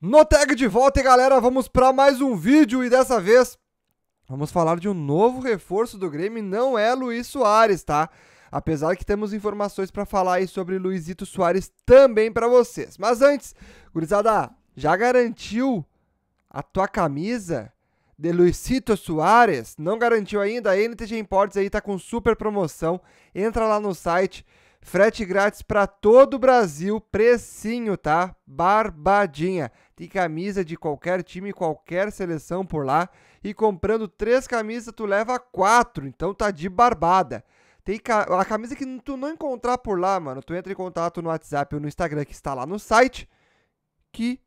No tag de volta, e galera, vamos para mais um vídeo e dessa vez vamos falar de um novo reforço do Grêmio, não é Luiz Soares, tá? Apesar que temos informações para falar aí sobre Luizito Soares também para vocês. Mas antes, gurizada, já garantiu a tua camisa de Luizito Soares? Não garantiu ainda? A NTG Imports aí tá com super promoção. Entra lá no site Frete grátis para todo o Brasil, precinho, tá? Barbadinha. Tem camisa de qualquer time, qualquer seleção por lá. E comprando três camisas, tu leva quatro. Então tá de barbada. Tem a camisa que tu não encontrar por lá, mano. Tu entra em contato no WhatsApp ou no Instagram que está lá no site. Que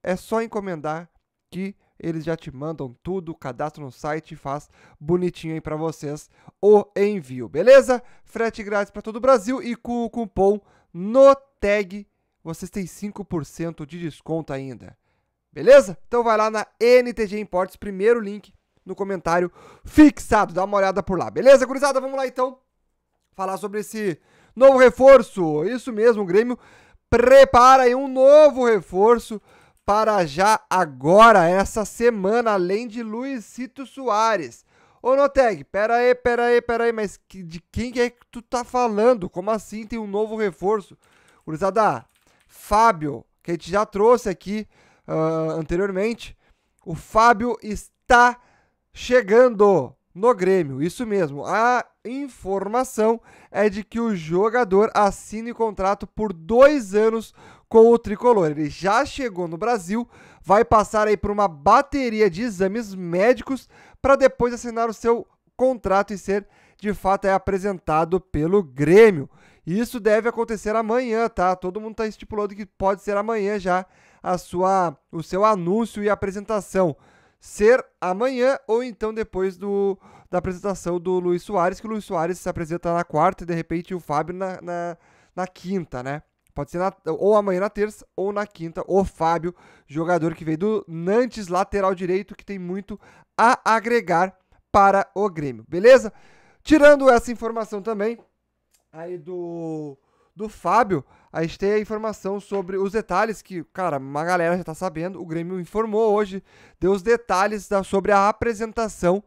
é só encomendar que eles já te mandam tudo, cadastro no site e faz bonitinho aí para vocês o envio, beleza? Frete grátis para todo o Brasil e com o cupom no tag vocês têm 5% de desconto ainda. Beleza? Então vai lá na NTG Imports, primeiro link no comentário fixado. Dá uma olhada por lá. Beleza, gurizada? Vamos lá então falar sobre esse novo reforço. Isso mesmo, o Grêmio prepara aí um novo reforço para já agora, essa semana, além de Luizito Soares. Ô Noteg, pera aí, pera aí, pera aí, mas de quem é que tu tá falando? Como assim tem um novo reforço? Gurizada, Fábio, que a gente já trouxe aqui uh, anteriormente. O Fábio está chegando no Grêmio, isso mesmo. A informação é de que o jogador assine contrato por dois anos com o tricolor. Ele já chegou no Brasil, vai passar aí por uma bateria de exames médicos para depois assinar o seu contrato e ser de fato é apresentado pelo Grêmio. E isso deve acontecer amanhã, tá? Todo mundo está estipulando que pode ser amanhã já a sua, o seu anúncio e apresentação. Ser amanhã ou então depois do, da apresentação do Luiz Soares, que o Luiz Soares se apresenta na quarta e de repente o Fábio na, na, na quinta, né? Pode ser na, ou amanhã na terça ou na quinta. O Fábio, jogador que veio do Nantes, lateral direito, que tem muito a agregar para o Grêmio, beleza? Tirando essa informação também, aí do do Fábio, a gente tem a informação sobre os detalhes que, cara, uma galera já tá sabendo, o Grêmio informou hoje, deu os detalhes da, sobre a apresentação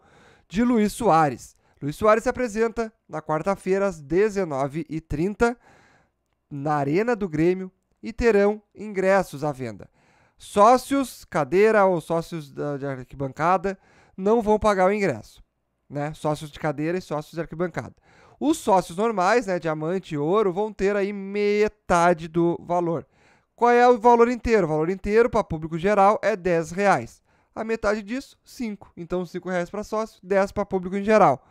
de Luiz Soares. Luiz Soares se apresenta na quarta-feira às 19h30 na Arena do Grêmio e terão ingressos à venda. Sócios, cadeira ou sócios da, de arquibancada não vão pagar o ingresso, né? Sócios de cadeira e sócios de arquibancada. Os sócios normais, né, diamante e ouro, vão ter aí metade do valor. Qual é o valor inteiro? O valor inteiro para público geral é 10 reais. A metade disso, 5. Então, 5 reais para sócio, 10 para público em geral.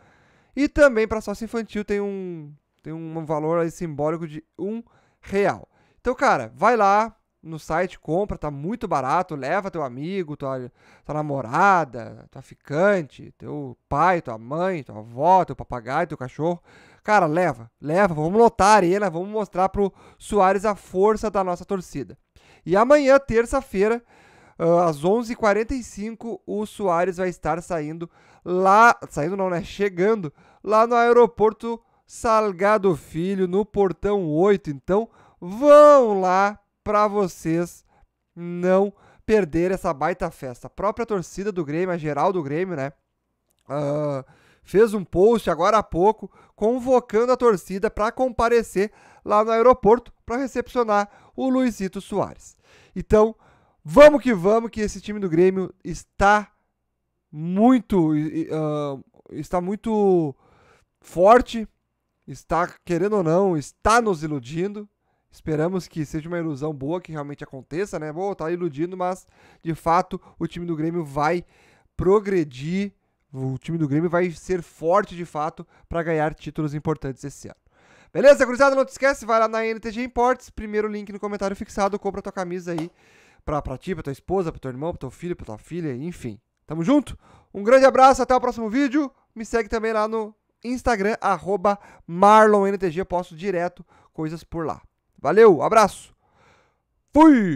E também para sócio infantil tem um, tem um valor simbólico de 1 real. Então, cara, vai lá, no site, compra, tá muito barato, leva teu amigo, tua, tua namorada, tua ficante, teu pai, tua mãe, tua avó, teu papagaio, teu cachorro. Cara, leva, leva, vamos lotar a arena, vamos mostrar pro Soares a força da nossa torcida. E amanhã, terça-feira, ah, às 11h45, o Soares vai estar saindo lá, saindo não, né, chegando lá no aeroporto Salgado Filho, no portão 8. Então, vão lá para vocês não perder essa baita festa. A própria torcida do Grêmio, a geral do Grêmio, né? Uh, fez um post agora há pouco convocando a torcida para comparecer lá no aeroporto para recepcionar o Luizito Soares. Então, vamos que vamos, que esse time do Grêmio está muito uh, está muito forte, está querendo ou não, está nos iludindo Esperamos que seja uma ilusão boa, que realmente aconteça, né? Vou estar tá iludindo, mas de fato o time do Grêmio vai progredir, o time do Grêmio vai ser forte de fato para ganhar títulos importantes esse ano. Beleza, cruzada? Não te esquece, vai lá na NTG Imports, primeiro link no comentário fixado, compra tua camisa aí pra, pra ti, pra tua esposa, pro teu irmão, pro teu filho, pra tua filha, enfim. Tamo junto? Um grande abraço, até o próximo vídeo. Me segue também lá no Instagram, arroba MarlonNTG, posto direto coisas por lá. Valeu, abraço. Fui!